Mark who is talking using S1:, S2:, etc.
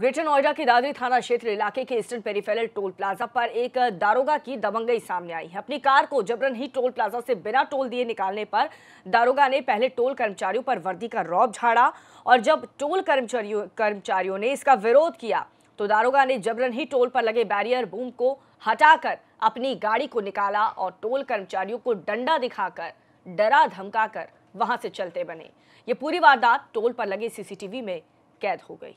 S1: greater Noida के दादरी थाना क्षेत्र इलाके के ईस्टर्न पेरीफेरल टोल प्लाजा पर एक दारोगा की दबंगई सामने आई है अपनी कार को जबरन ही टोल प्लाजा से बिना टोल दिए निकालने पर दारोगा ने पहले टोल कर्मचारियों पर वर्दी का रौब झाड़ा और जब टोल कर्मचारियों कर्मचारियों ने इसका विरोध किया तो दारोगा ने जबरन ही टोल पर लगे बैरियर बूम को हटाकर अपनी गाड़ी को निकाला और टोल कर्मचारियों को डंडा दिखाकर डरा धमकाकर वहां से चलते बने ये पूरी वारदात टोल पर लगे सीसीटीवी में कैद हो गई